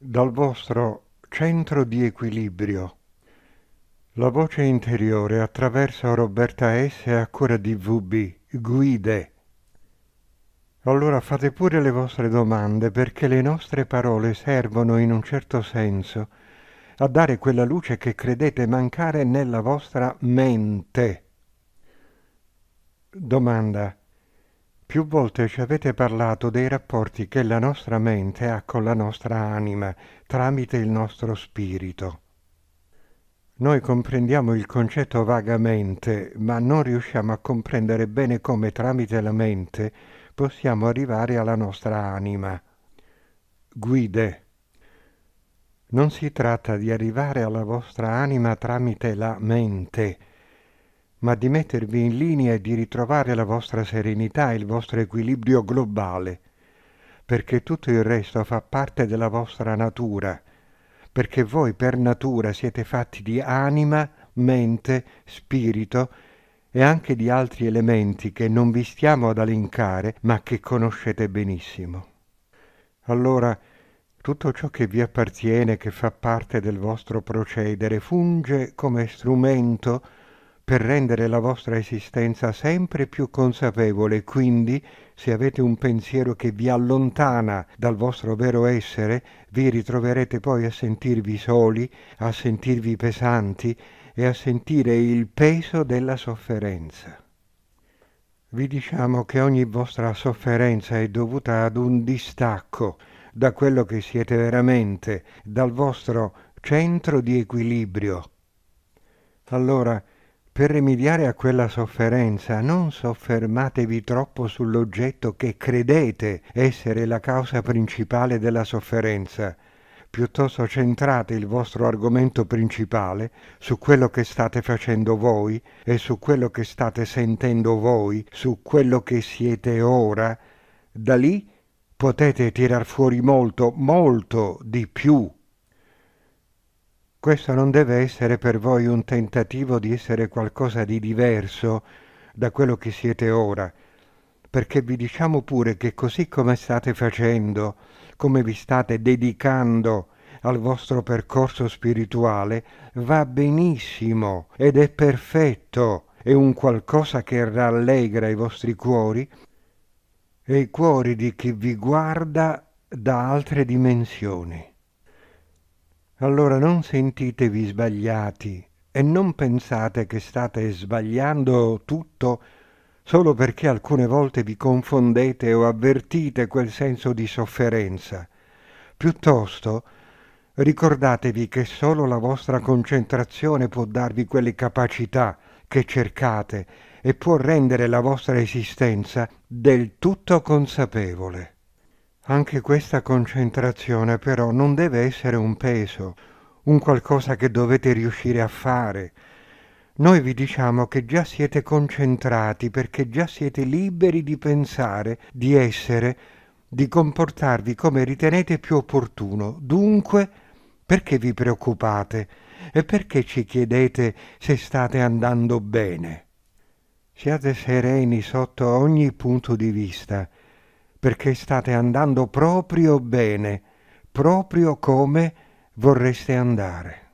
dal vostro centro di equilibrio. La voce interiore attraverso Roberta S. a cura di VB, guide. Allora fate pure le vostre domande perché le nostre parole servono in un certo senso a dare quella luce che credete mancare nella vostra mente. Domanda. Più volte ci avete parlato dei rapporti che la nostra mente ha con la nostra anima tramite il nostro spirito. Noi comprendiamo il concetto vagamente, ma non riusciamo a comprendere bene come tramite la mente possiamo arrivare alla nostra anima. Guide. Non si tratta di arrivare alla vostra anima tramite la mente, ma di mettervi in linea e di ritrovare la vostra serenità e il vostro equilibrio globale, perché tutto il resto fa parte della vostra natura, perché voi per natura siete fatti di anima, mente, spirito e anche di altri elementi che non vi stiamo ad elencare, ma che conoscete benissimo. Allora, tutto ciò che vi appartiene, che fa parte del vostro procedere, funge come strumento per rendere la vostra esistenza sempre più consapevole, quindi se avete un pensiero che vi allontana dal vostro vero essere, vi ritroverete poi a sentirvi soli, a sentirvi pesanti e a sentire il peso della sofferenza. Vi diciamo che ogni vostra sofferenza è dovuta ad un distacco da quello che siete veramente, dal vostro centro di equilibrio. Allora, per rimediare a quella sofferenza non soffermatevi troppo sull'oggetto che credete essere la causa principale della sofferenza, piuttosto centrate il vostro argomento principale su quello che state facendo voi e su quello che state sentendo voi, su quello che siete ora, da lì potete tirar fuori molto, molto di più questo non deve essere per voi un tentativo di essere qualcosa di diverso da quello che siete ora, perché vi diciamo pure che così come state facendo, come vi state dedicando al vostro percorso spirituale, va benissimo ed è perfetto, è un qualcosa che rallegra i vostri cuori e i cuori di chi vi guarda da altre dimensioni. Allora non sentitevi sbagliati e non pensate che state sbagliando tutto solo perché alcune volte vi confondete o avvertite quel senso di sofferenza. Piuttosto, ricordatevi che solo la vostra concentrazione può darvi quelle capacità che cercate e può rendere la vostra esistenza del tutto consapevole. Anche questa concentrazione però non deve essere un peso, un qualcosa che dovete riuscire a fare. Noi vi diciamo che già siete concentrati perché già siete liberi di pensare, di essere, di comportarvi come ritenete più opportuno. Dunque, perché vi preoccupate e perché ci chiedete se state andando bene? Siate sereni sotto ogni punto di vista perché state andando proprio bene, proprio come vorreste andare.